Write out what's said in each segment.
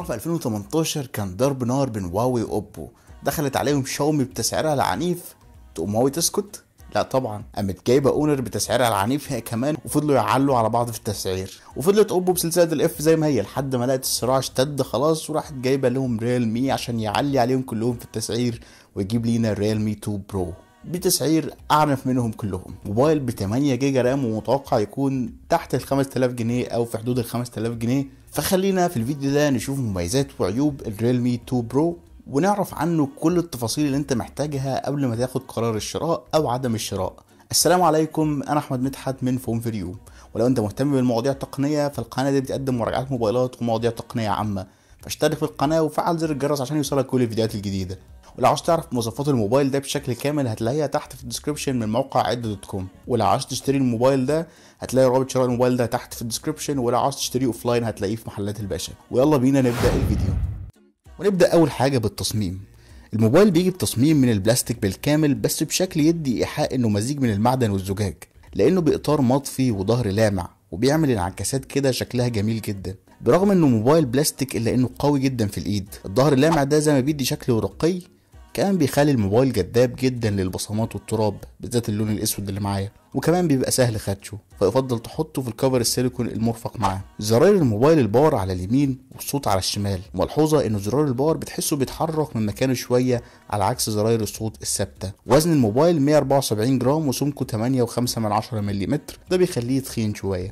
اختراع في 2018 كان ضرب نار بين هواوي واوبو دخلت عليهم شاومي بتسعيرها العنيف تقوم هواوي تسكت لا طبعا قامت جايبه اونر بتسعيرها العنيف هي كمان وفضلوا يعلوا على بعض في التسعير وفضلت اوبو بسلسله الاف زي ما هي لحد ما لقت الصراع اشتد خلاص وراحت جايبه لهم ريال مي عشان يعلي عليهم كلهم في التسعير ويجيب لينا ريال مي 2 برو بتسعير أعنف منهم كلهم موبايل ب 8 جيجا رام ومتوقع يكون تحت ال 5000 جنيه أو في حدود ال 5000 جنيه فخلينا في الفيديو ده نشوف مميزات وعيوب الريلمي 2 برو ونعرف عنه كل التفاصيل اللي انت محتاجها قبل ما تاخد قرار الشراء او عدم الشراء السلام عليكم انا احمد مدحت من فون فيريو ولو انت مهتم بالمواضيع التقنيه فالقناه دي بتقدم مراجعات موبايلات ومواضيع تقنيه عامه فاشترك في القناه وفعل زر الجرس عشان يوصلك كل الفيديوهات الجديده ولو عاوز تعرف مواصفات الموبايل ده بشكل كامل هتلاقيها تحت في الديسكربشن من موقع عدة دوت كوم ولو عاوز تشتري الموبايل ده هتلاقي رابط شراء الموبايل ده تحت في الديسكربشن ولو عاوز تشتريه لاين هتلاقيه في محلات الباشا ويلا بينا نبدا الفيديو ونبدا اول حاجه بالتصميم الموبايل بيجي بتصميم من البلاستيك بالكامل بس بشكل يدي ايحاء انه مزيج من المعدن والزجاج لانه باطار مطفي وظهر لامع وبيعمل انعكاسات كده شكلها جميل جدا برغم انه موبايل بلاستيك الا انه قوي جدا في الايد الظهر اللامع ده زي ما بيدي شكل ورقي كمان بيخلي الموبايل جذاب جدا للبصمات والتراب بالذات اللون الاسود اللي معايا وكمان بيبقى سهل خدشه فيفضل تحطه في الكفر السيليكون المرفق معاه زراير الموبايل الباور على اليمين والصوت على الشمال ملحوظه ان زرار الباور بتحسه بيتحرك من مكانه شويه على عكس زراير الصوت الثابته وزن الموبايل 174 جرام وسمكه 8.5 ملم ده بيخليه تخين شويه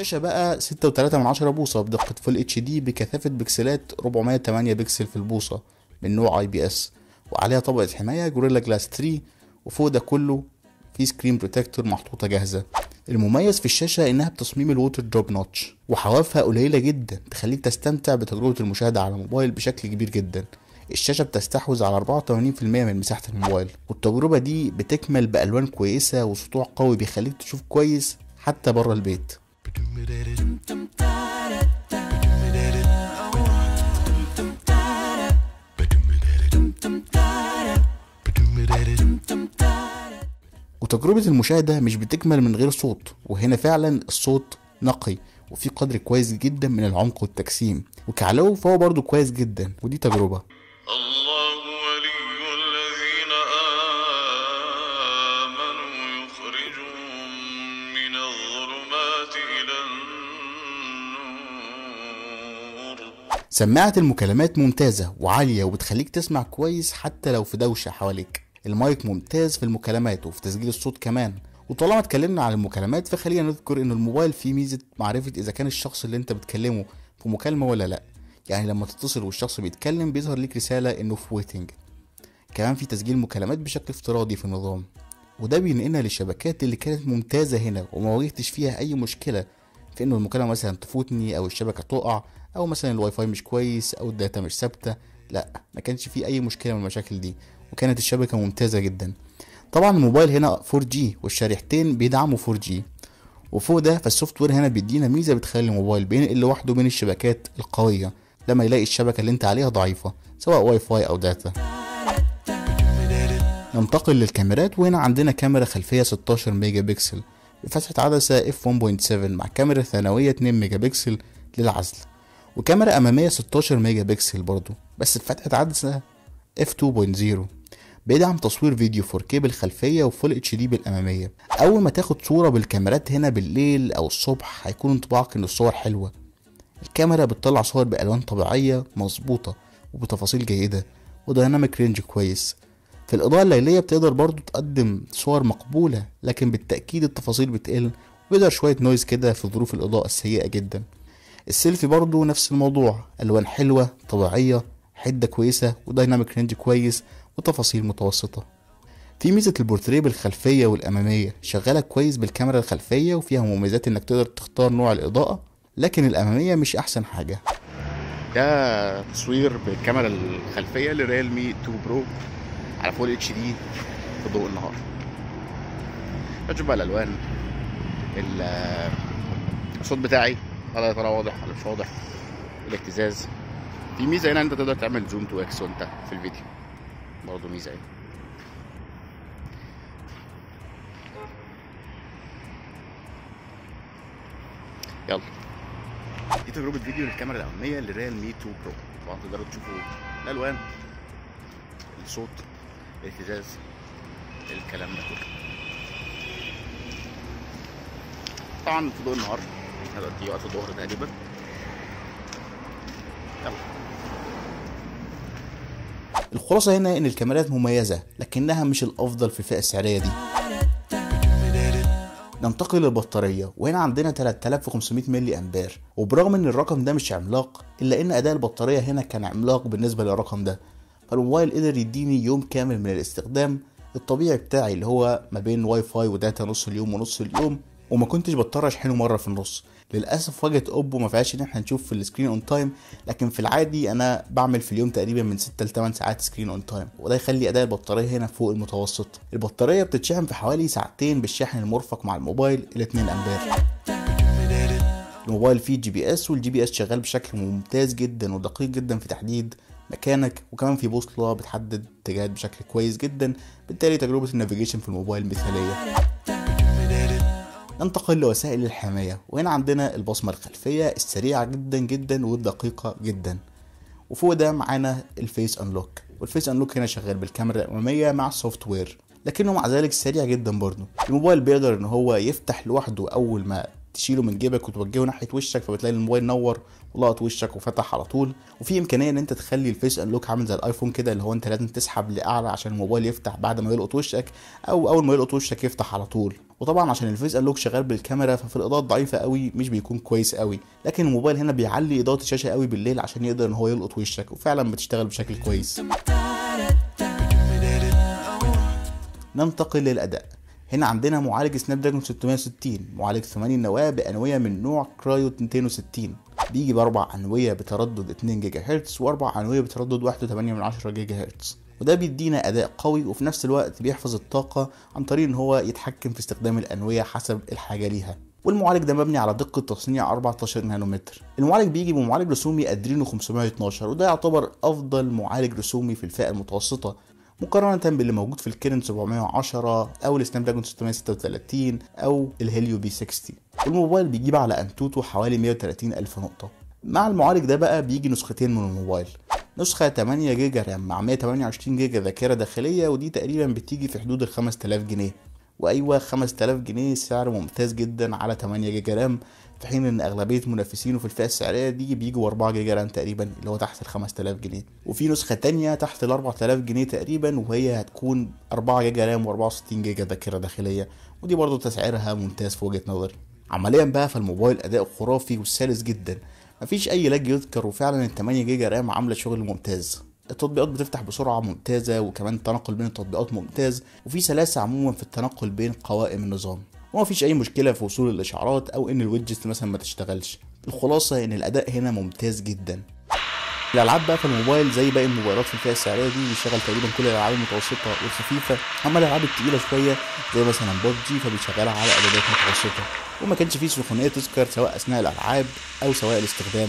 الشاشة بقى 6.3 من عشرة بوصة بدقة فول اتش دي بكثافة بكسلات 408 بكسل في البوصة من نوع اي بي اس وعليها طبقة حماية جوريلا جلاس 3 وفوق ده كله في سكرين بروتكتور محطوطة جاهزة المميز في الشاشة إنها بتصميم الووتر دروب نوتش وحوافها قليلة جدا تخليك تستمتع بتجربة المشاهدة على الموبايل بشكل كبير جدا الشاشة بتستحوذ على 84% من مساحة الموبايل والتجربة دي بتكمل بألوان كويسة وسطوع قوي بيخليك تشوف كويس حتى بره البيت وتجربة المشاهدة مش بتكمل من غير صوت وهنا فعلا الصوت نقي وفي قدر كويس جدا من العمق والتجسيم وكعلو فهو برضه كويس جدا ودي تجربة الله سماعة المكالمات ممتازة وعالية وبتخليك تسمع كويس حتى لو في دوشة حواليك المايك ممتاز في المكالمات وفي تسجيل الصوت كمان وطالما اتكلمنا عن المكالمات فخلينا نذكر ان الموبايل فيه ميزة معرفة اذا كان الشخص اللي انت بتكلمه في مكالمة ولا لا يعني لما تتصل والشخص بيتكلم بيظهر ليك رسالة انه في ويتنج كمان في تسجيل مكالمات بشكل افتراضي في النظام وده بينقلنا للشبكات اللي كانت ممتازة هنا وما واجهتش فيها أي مشكلة في انه المكالمه مثلا تفوتني او الشبكه تقع او مثلا الواي فاي مش كويس او الداتا مش ثابته لا ما كانش في اي مشكله من المشاكل دي وكانت الشبكه ممتازه جدا طبعا الموبايل هنا 4G والشريحتين بيدعموا 4G وفوق ده فالسوفت وير هنا بيدينا ميزه بتخلي الموبايل بينقل لوحده بين الشبكات القويه لما يلاقي الشبكه اللي انت عليها ضعيفه سواء واي فاي او داتا ننتقل للكاميرات وهنا عندنا كاميرا خلفيه 16 ميجا بكسل لفتحة عدسة f 1.7 مع كاميرا ثانوية 2 ميجا بكسل للعزل وكاميرا أمامية 16 ميجا بكسل برضه بس بفتحة عدسة f 2.0 بيدعم تصوير فيديو 4K بالخلفية وفول اتش دي بالأمامية أول ما تاخد صورة بالكاميرات هنا بالليل أو الصبح هيكون انطباعك إن الصور حلوة الكاميرا بتطلع صور بألوان طبيعية مظبوطة وبتفاصيل جيدة وديناميك رينج كويس في الإضاءة الليلية بتقدر برضو تقدم صور مقبولة لكن بالتأكيد التفاصيل بتقل وبيقدر شوية نويز كده في ظروف الإضاءة السيئة جدا السيلفي برضو نفس الموضوع ألوان حلوة طبيعية حدة كويسة ودايناميك رينج كويس وتفاصيل متوسطة في ميزة البورتريه بالخلفية والأمامية شغالة كويس بالكاميرا الخلفية وفيها مميزات إنك تقدر تختار نوع الإضاءة لكن الأمامية مش أحسن حاجة ده تصوير بالكاميرا الخلفية لريلمي 2 برو على فول اتش دي في ضوء النهار هتشوف بقى الالوان الصوت بتاعي هل يا ترى واضح ولا مش واضح الاهتزاز في ميزه هنا انت تقدر تعمل زوم تو اكس وانت في الفيديو برضه ميزه هنا يلا دي تجربه فيديو للكاميرا الاماميه للريال مي 2 برو طبعا تقدروا تشوفوا الالوان الصوت اهتزاز الكلام ده كله طبعا في ضوء النهار احنا دلوقتي وقت الظهر تقريبا الخلاصة هنا إن الكاميرات مميزة لكنها مش الأفضل في الفئة السعرية دي ننتقل للبطارية وهنا عندنا 3500 ملي أمبير وبرغم إن الرقم ده مش عملاق إلا إن أداء البطارية هنا كان عملاق بالنسبة للرقم ده فالموبايل قدر يديني يوم كامل من الاستخدام الطبيعي بتاعي اللي هو ما بين واي فاي وداتا نص اليوم ونص اليوم وما كنتش بضطر اشحنه مره في النص للاسف واجهه اوبو ما فيهاش ان احنا نشوف في السكرين اون تايم لكن في العادي انا بعمل في اليوم تقريبا من 6 ل 8 ساعات سكرين اون تايم وده يخلي اداء البطاريه هنا فوق المتوسط البطاريه بتتشحن في حوالي ساعتين بالشحن المرفق مع الموبايل الى 2 امبير الموبايل فيه جي بي اس والجي بي اس شغال بشكل ممتاز جدا ودقيق جدا في تحديد مكانك وكمان في بوصله بتحدد اتجاهات بشكل كويس جدا بالتالي تجربه النافيجيشن في الموبايل مثاليه ننتقل لوسائل الحماية وهنا عندنا البصمة الخلفية السريعة جدا جدا والدقيقة جدا وفوق ده معانا الفيس انلوك والفيس انلوك هنا شغال بالكاميرا الأمامية مع السوفت وير لكنه مع ذلك سريع جدا برضه الموبايل بيقدر ان هو يفتح لوحده اول ما تشيله من جيبك وتوجهه ناحيه وشك فبتلاقي الموبايل نور ولقط وشك وفتح على طول وفي امكانيه ان انت تخلي الفيس ان لوك عامل زي الايفون كده اللي هو انت لازم تسحب لاعلى عشان الموبايل يفتح بعد ما يلقط وشك او اول ما يلقط وشك يفتح على طول وطبعا عشان الفيس ان لوك شغال بالكاميرا ففي الاضاءه ضعيفه قوي مش بيكون كويس قوي لكن الموبايل هنا بيعلي اضاءه الشاشه قوي بالليل عشان يقدر ان هو يلقط وشك وفعلا بتشتغل بشكل كويس ننتقل للاداء هنا عندنا معالج سناب دراجون 660 معالج ثماني نواه بأنوية من نوع كرايو 260 بيجي بأربع أنوية بتردد 2 جيجا هرتز وأربع أنوية بتردد 1.8 جيجا هرتز وده بيدينا أداء قوي وفي نفس الوقت بيحفظ الطاقة عن طريق إن هو يتحكم في استخدام الأنوية حسب الحاجة ليها والمعالج ده مبني على دقة تصنيع 14 نانومتر المعالج بيجي بمعالج رسومي أدرينو 512 وده يعتبر أفضل معالج رسومي في الفئة المتوسطة مقارنه باللي موجود في الكيرن 710 او السناب دراجون 636 او الهيليو بي 60 الموبايل بيجيب على انتوتو حوالي 130 الف نقطه مع المعالج ده بقى بيجي نسختين من الموبايل نسخة 8 جيجا رام مع 128 جيجا ذاكرة داخلية ودي تقريبا بتيجي في حدود ال 5000 جنيه وأيوة 5000 جنيه سعر ممتاز جدا على 8 جيجا رام في حين ان اغلبيه منافسينه في الفئه السعريه دي بيجوا 4 جيجا رام تقريبا اللي هو تحت ال 5000 جنيه وفي نسخه تانية تحت ال 4000 جنيه تقريبا وهي هتكون 4 جيجا رام و64 جيجا ذاكره داخليه ودي برضه تسعيرها ممتاز في وجهه نظري عمليا بقى فالموبايل اداء خرافي وسلس جدا مفيش اي لاج يذكر وفعلا ال 8 جيجا رام عامله شغل ممتاز التطبيقات بتفتح بسرعه ممتازه وكمان التنقل بين التطبيقات ممتاز وفي سلاسه عموما في التنقل بين قوائم النظام ومفيش اي مشكله في وصول الاشعارات او ان الويدجت مثلا ما تشتغلش الخلاصه ان الاداء هنا ممتاز جدا الالعاب بقى في الموبايل زي باقي الموبايلات في الفئه السعريه دي بيشتغل تقريبا كل الالعاب المتوسطه والخفيفه اما الالعاب التقيله شويه زي مثلا ببجي فبيشغلها على اعدادات متوسطه وما كانش فيه سخونيه تذكر سواء اثناء الالعاب او سواء الاستخدام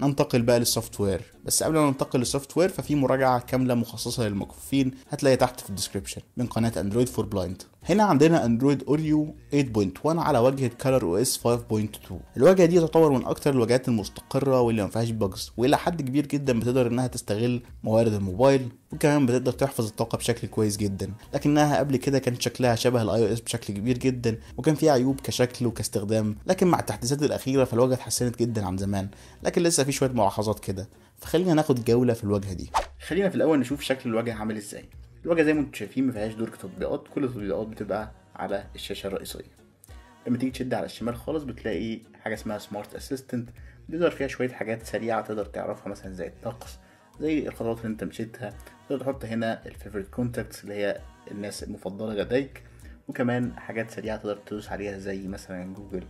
ننتقل بقى للسوفت وير بس قبل ما ننتقل للسوفت وير ففي مراجعه كامله مخصصه للمكفوفين هتلاقيها تحت في الديسكربشن من قناه اندرويد فور بلايند هنا عندنا اندرويد اوريو 8.1 على واجهه كالر او اس 5.2 الواجهه دي تعتبر من اكتر الواجهات المستقره واللي ما فيهاش باجز والى حد كبير جدا بتقدر انها تستغل موارد الموبايل وكمان بتقدر تحفظ الطاقه بشكل كويس جدا لكنها قبل كده كان شكلها شبه الاي او اس بشكل كبير جدا وكان فيها عيوب كشكل وكاستخدام لكن مع التحديثات الاخيره فالواجهه اتحسنت جدا عن زمان لكن لسه في شويه ملاحظات كده فخلينا ناخد جوله في الواجهه دي خلينا في الاول نشوف شكل الواجهه عامل ازاي الواجهه زي ما انتم شايفين ما فيهاش دور تطبيقات كل التطبيقات بتبقى على الشاشه الرئيسيه لما تيجي تشد على الشمال خالص بتلاقي حاجه اسمها سمارت اسيستنت بيظهر فيها شويه حاجات سريعه تقدر تعرفها مثلا زي الطقس زي الخطوات اللي انت مشيتها تقدر تحط هنا الفيفوريت كونتاكتس اللي هي الناس المفضله لديك وكمان حاجات سريعه تقدر تدوس عليها زي مثلا جوجل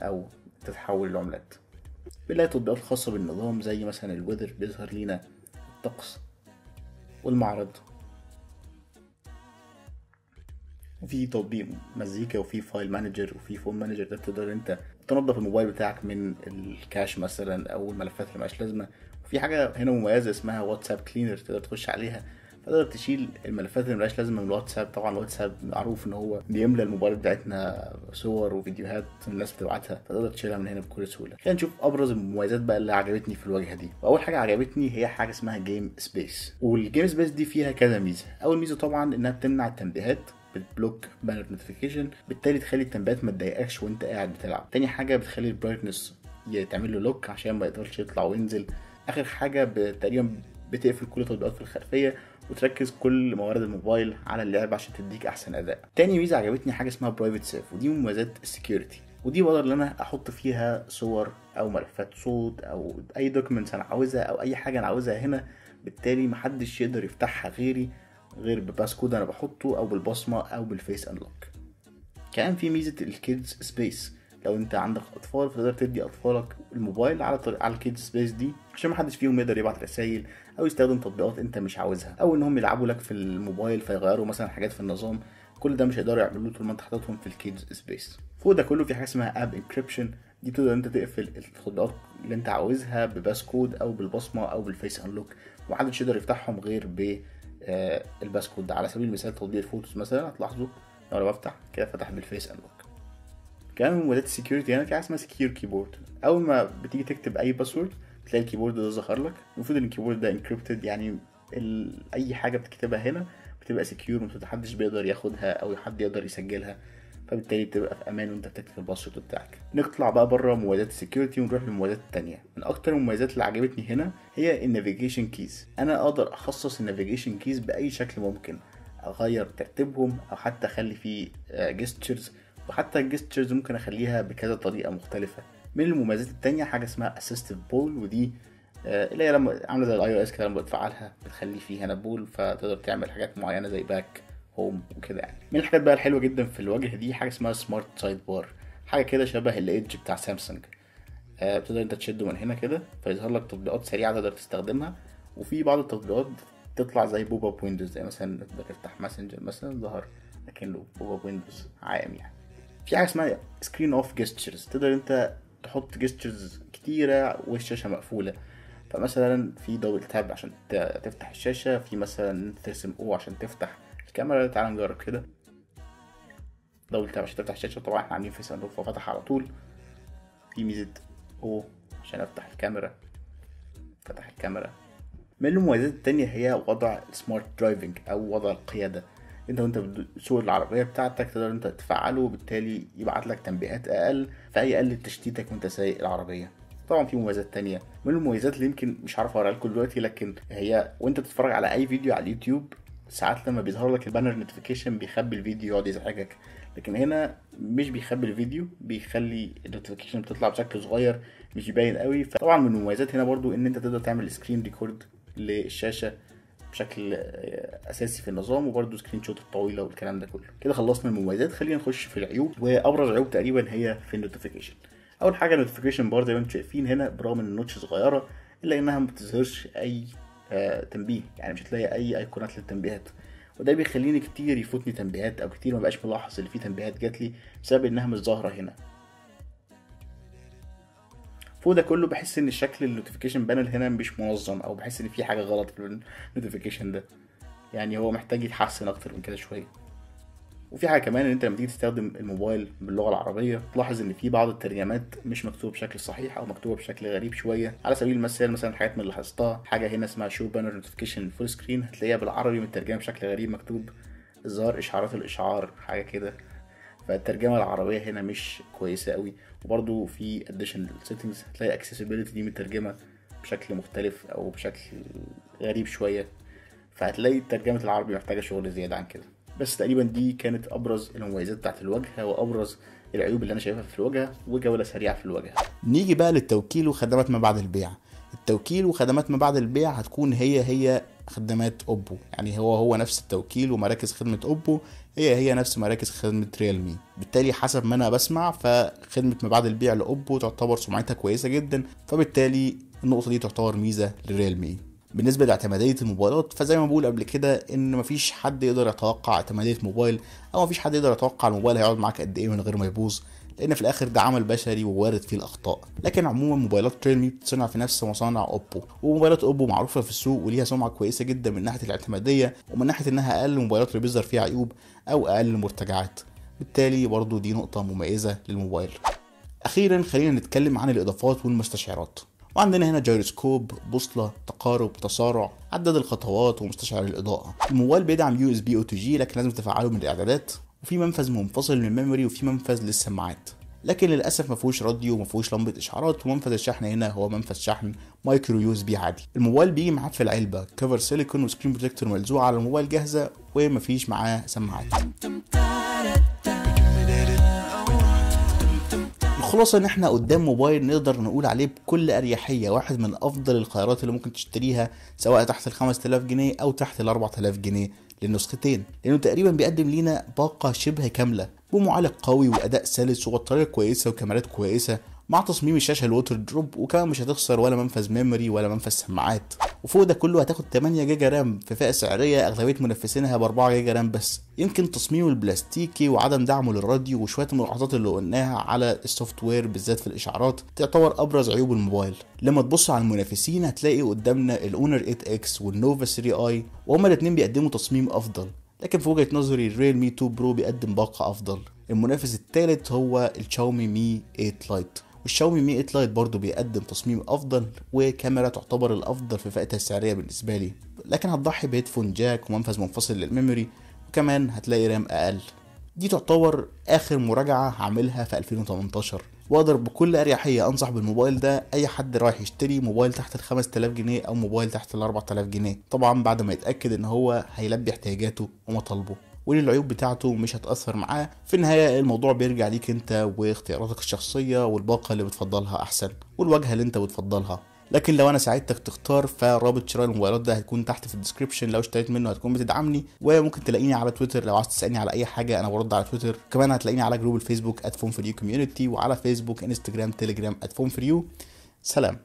او تتحول لعملات بنلاقي تطبيقات خاصة بالنظام زي مثلا الويذر بيظهر لينا الطقس والمعرض وفي تطبيق مزيكا وفي فايل مانجر وفي فون مانجر ده تقدر انت تنظف الموبايل بتاعك من الكاش مثلا او الملفات اللي مالهاش لازمه وفي حاجه هنا مميزه اسمها واتساب كلينر تقدر تخش عليها فتقدر تشيل الملفات اللي ملهاش لازمه من الواتساب طبعا الواتساب معروف ان هو بيملى الموبايل بتاعتنا صور وفيديوهات الناس بتبعتها فتقدر تشيلها من هنا بكل سهوله خلينا نشوف ابرز المميزات بقى اللي عجبتني في الواجهه دي واول حاجه عجبتني هي حاجه اسمها جيم سبيس والجيم سبيس دي فيها كذا ميزه اول ميزه طبعا انها بتمنع التنبيهات بتبلوك بانر نوتيفيكيشن بالتالي تخلي التنبيهات ما تضايقكش وانت قاعد بتلعب تاني حاجه بتخلي البرايتنس تعمل له لوك عشان ما يقدرش يطلع وينزل اخر حاجه تقريبا بتقفل كل التطبيقات الخلفيه وتركز كل موارد الموبايل على اللعب عشان تديك احسن اداء تاني ميزه عجبتني حاجه اسمها برايفت سيف ودي من مميزات السكيورتي ودي بقدر ان انا احط فيها صور او ملفات صوت او اي دوكيمنتس انا عاوزها او اي حاجه انا عاوزها هنا بالتالي محدش يقدر يفتحها غيري غير بباسكود انا بحطه او بالبصمه او بالفيس انلوك كمان في ميزه الكيدز سبيس لو انت عندك اطفال فتقدر تدي اطفالك الموبايل على طريق على الكيد سبيس دي عشان ما حدش فيهم يقدر يبعت رسايل او يستخدم تطبيقات انت مش عاوزها او انهم يلعبوا لك في الموبايل فيغيروا مثلا حاجات في النظام كل ده مش هيقدروا يعملوه طول ما انت حاططهم في الكيدز سبيس فوق ده كله في حاجه اسمها اب انكريبشن دي تقدر انت تقفل التطبيقات اللي انت عاوزها بباسكود او بالبصمه او بالفيس انلوك ومحدش يقدر يفتحهم غير ب آه، الباسكود ده على سبيل المثال تطبيق الفوتوز مثلا هتلاحظوا لو انا بفتح كده فتح بالفيس انلوك كمان من مودات السكيورتي هنا في حاجه اسمها سكيور كيبورد اول ما بتيجي تكتب اي باسورد تلاقي الكيبورد ده ظهر لك المفروض ان الكيبورد ده انكريبتد يعني ال... اي حاجه بتكتبها هنا بتبقى سكيور محدش بيقدر ياخدها او حد يقدر يسجلها فبالتالي بتبقى في امان وانت بتكتب الباسورد بتاعك نطلع بقى بره مميزات السكيورتي ونروح للمميزات التانية من اكتر المميزات اللي عجبتني هنا هي النافيجيشن كيز انا اقدر اخصص النافيجيشن كيز باي شكل ممكن اغير ترتيبهم او حتى اخلي فيه جيستشرز آه, وحتى الجستشرز ممكن اخليها بكذا طريقه مختلفه من المميزات التانية حاجه اسمها اسيستيف بول ودي آه، اللي هي لما عامله زي الاي او اس كده لما بتفعلها بتخلي فيها بول فتقدر تعمل حاجات معينه زي باك هوم وكده يعني من الحاجات بقى الحلوه جدا في الواجهه دي حاجه اسمها سمارت سايد بار حاجه كده شبه الايدج بتاع سامسونج آه، بتقدر انت تشده من هنا كده فيظهر لك تطبيقات سريعه تقدر تستخدمها وفي بعض التطبيقات تطلع زي بوب اب ويندوز زي مثلا تقدر تفتح ماسنجر مثلا ظهر لكن له بوب اب ويندوز عام يعني في حاجه اسمها سكرين اوف جيستشرز تقدر انت تحط جيستشرز كتيره والشاشه مقفوله فمثلا في دبل تاب عشان تفتح الشاشه في مثلا ترسم او عشان تفتح الكاميرا تعال نجرب كده دبل تاب عشان تفتح الشاشه طبعا احنا عاملين في صندوق ففتح على طول في ميزه او عشان افتح الكاميرا فتح الكاميرا من المميزات التانية هي وضع سمارت درايفنج أو وضع القيادة انت وانت بتسوق العربيه بتاعتك تقدر انت تفعله وبالتالي يبعت لك تنبيهات اقل فيقلل تشتيتك وانت سايق العربيه طبعا في مميزات تانية من المميزات اللي يمكن مش عارف اوريها لكم دلوقتي لكن هي وانت بتتفرج على اي فيديو على اليوتيوب ساعات لما بيظهر لك البانر نوتيفيكيشن بيخبي الفيديو يقعد يزعجك لكن هنا مش بيخبي الفيديو بيخلي النوتيفيكيشن بتطلع بشكل صغير مش يبين قوي فطبعا من المميزات هنا برضو ان انت تقدر تعمل سكرين ريكورد للشاشه بشكل اساسي في النظام وبرده سكرين شوت الطويله والكلام ده كله كده خلصنا المميزات خلينا نخش في العيوب وابرز عيوب تقريبا هي في النوتيفيكيشن اول حاجه النوتيفيكيشن بار زي ما انتم شايفين هنا برغم ان النوتش صغيره الا انها ما بتظهرش اي آه تنبيه يعني مش هتلاقي اي ايقونات للتنبيهات وده بيخليني كتير يفوتني تنبيهات او كتير ما بقاش ملاحظ ان في تنبيهات جات لي بسبب انها مش ظاهره هنا فوق ده كله بحس ان شكل النوتيفيكيشن بانل هنا مش منظم او بحس ان في حاجه غلط في النوتيفيكيشن ده يعني هو محتاج يتحسن اكتر من كده شويه وفي حاجه كمان ان انت لما تيجي تستخدم الموبايل باللغه العربيه تلاحظ ان في بعض الترجمات مش مكتوبه بشكل صحيح او مكتوبه بشكل غريب شويه على سبيل المثال مثلا حاجات من اللي لاحظتها حاجه هنا اسمها شو بانر نوتيفيكيشن فول سكرين هتلاقيها بالعربي مترجمه بشكل غريب مكتوب ظهر اشعارات الاشعار حاجه كده فالترجمه العربيه هنا مش كويسه قوي وبرده في اديشنال سيتنجز هتلاقي اكسسبيلتي دي مترجمة بشكل مختلف او بشكل غريب شوية فهتلاقي ترجمة العربي محتاجة شغل زيادة عن كده بس تقريبا دي كانت ابرز المميزات بتاعت الواجهه وابرز العيوب اللي انا شايفها في الواجهه وجوله سريعه في الواجهه نيجي بقى للتوكيل وخدمات ما بعد البيع التوكيل وخدمات ما بعد البيع هتكون هي هي خدمات اوبو يعني هو هو نفس التوكيل ومراكز خدمه اوبو هي هي نفس مراكز خدمه ريالمي بالتالي حسب ما انا بسمع فخدمه ما بعد البيع لاوبو تعتبر سمعتها كويسه جدا فبالتالي النقطه دي تعتبر ميزه لريالمي بالنسبه لاعتماديه الموبايلات فزي ما بقول قبل كده ان مفيش حد يقدر يتوقع اعتماديه موبايل او مفيش حد يقدر يتوقع الموبايل هيقعد معاك قد ايه من غير ما يبوظ لان في الاخر ده عمل بشري ووارد فيه الاخطاء لكن عموما موبايلات ريلمي بتصنع في نفس مصانع اوبو وموبايلات اوبو معروفه في السوق وليها سمعه كويسه جدا من ناحيه الاعتماديه ومن ناحيه انها اقل موبايلات اللي بيظهر فيها عيوب او اقل مرتجعات بالتالي برضو دي نقطه مميزه للموبايل اخيرا خلينا نتكلم عن الاضافات والمستشعرات وعندنا هنا جيروسكوب بوصلة تقارب تسارع عدد الخطوات ومستشعر الإضاءة الموبايل بيدعم يو اس بي او تو جي لكن لازم تفعله من الإعدادات وفي منفذ منفصل للميموري وفي منفذ للسماعات لكن للاسف ما فيهوش راديو وما فيهوش لمبه اشعارات ومنفذ الشحن هنا هو منفذ شحن مايكرو يو اس بي عادي الموبايل بيجي معاه في العلبه كفر سيليكون وسكرين بروتكتور ملزوع على الموبايل جاهزه ومفيش معاه سماعات الخلاصه ان احنا قدام موبايل نقدر نقول عليه بكل اريحيه واحد من افضل الخيارات اللي ممكن تشتريها سواء تحت ال 5000 جنيه او تحت ال 4000 جنيه للنسختين لأنه تقريبا بيقدم لينا باقة شبه كاملة بمعالج قوي وأداء سلس وبطارية كويسة وكاميرات كويسة مع تصميم الشاشه الوتر دروب وكمان مش هتخسر ولا منفذ ميموري ولا منفذ سماعات وفوق ده كله هتاخد 8 جيجا رام في فئه سعريه اغلبيه منافسينها ب 4 جيجا رام بس يمكن تصميمه البلاستيكي وعدم دعمه للراديو وشويه الملاحظات اللي قلناها على السوفت وير بالذات في الاشعارات تعتبر ابرز عيوب الموبايل لما تبص على المنافسين هتلاقي قدامنا الاونر 8 اكس والنوفا 3 اي وهما الاثنين بيقدموا تصميم افضل لكن في وجهه نظري الريل مي 2 برو بيقدم باقه افضل المنافس الثالث هو الشاومي مي 8 لايت والشاومي مي 8 لايت برضه بيقدم تصميم افضل وكاميرا تعتبر الافضل في فئتها السعريه بالنسبه لي لكن هتضحي بهيدفون جاك ومنفذ منفصل للميموري وكمان هتلاقي رام اقل دي تعتبر اخر مراجعه هعملها في 2018 واقدر بكل اريحيه انصح بالموبايل ده اي حد رايح يشتري موبايل تحت ال 5000 جنيه او موبايل تحت ال 4000 جنيه طبعا بعد ما يتاكد ان هو هيلبي احتياجاته ومطالبه وليه العيوب بتاعته مش هتأثر معاه في النهاية الموضوع بيرجع ليك انت واختياراتك الشخصية والباقة اللي بتفضلها احسن والواجهة اللي انت بتفضلها لكن لو انا ساعدتك تختار فرابط شراء الموبايلات ده هيكون تحت في الديسكربشن لو اشتريت منه هتكون بتدعمني وممكن تلاقيني على تويتر لو عايز تسالني على اي حاجه انا برد على تويتر كمان هتلاقيني على جروب الفيسبوك @فون فور وعلى فيسبوك انستجرام تليجرام @فون سلام